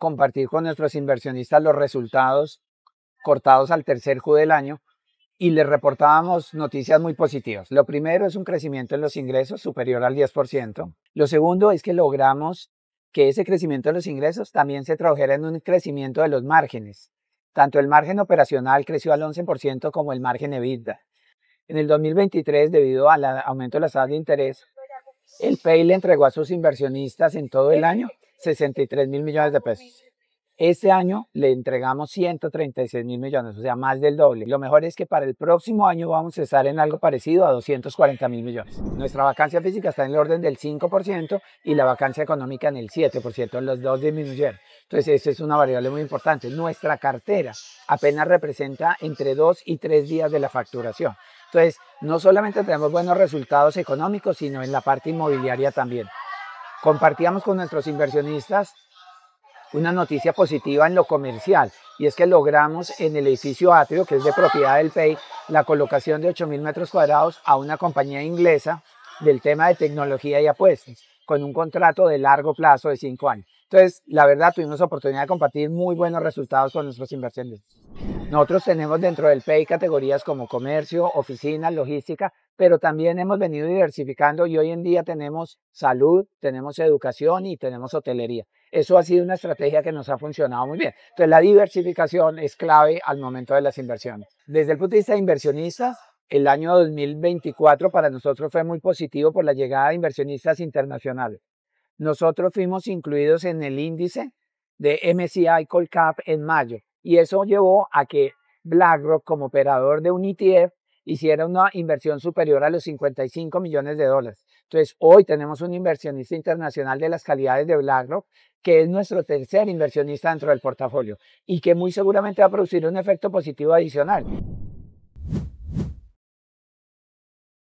compartir con nuestros inversionistas los resultados cortados al tercer Q del año y les reportábamos noticias muy positivas. Lo primero es un crecimiento en los ingresos superior al 10%. Lo segundo es que logramos que ese crecimiento de los ingresos también se tradujera en un crecimiento de los márgenes. Tanto el margen operacional creció al 11% como el margen EBITDA. En el 2023, debido al aumento de la tasa de interés, el PEI le entregó a sus inversionistas en todo el año 63 mil millones de pesos. Este año le entregamos 136 mil millones, o sea, más del doble. Lo mejor es que para el próximo año vamos a estar en algo parecido a 240 mil millones. Nuestra vacancia física está en el orden del 5% y la vacancia económica en el 7%, los dos disminuyeron. Entonces, esa es una variable muy importante. Nuestra cartera apenas representa entre 2 y 3 días de la facturación. Entonces, no solamente tenemos buenos resultados económicos, sino en la parte inmobiliaria también compartíamos con nuestros inversionistas una noticia positiva en lo comercial y es que logramos en el edificio Atrio, que es de propiedad del PEI, la colocación de 8.000 metros cuadrados a una compañía inglesa del tema de tecnología y apuestas, con un contrato de largo plazo de 5 años. Entonces, la verdad, tuvimos oportunidad de compartir muy buenos resultados con nuestros inversionistas. Nosotros tenemos dentro del PEI categorías como comercio, oficina, logística, pero también hemos venido diversificando y hoy en día tenemos salud, tenemos educación y tenemos hotelería. Eso ha sido una estrategia que nos ha funcionado muy bien. Entonces la diversificación es clave al momento de las inversiones. Desde el punto de vista de inversionistas, el año 2024 para nosotros fue muy positivo por la llegada de inversionistas internacionales. Nosotros fuimos incluidos en el índice de MSCI Colcap en mayo y eso llevó a que BlackRock, como operador de un ETF, hiciera una inversión superior a los 55 millones de dólares. Entonces, hoy tenemos un inversionista internacional de las calidades de BlackRock, que es nuestro tercer inversionista dentro del portafolio y que muy seguramente va a producir un efecto positivo adicional.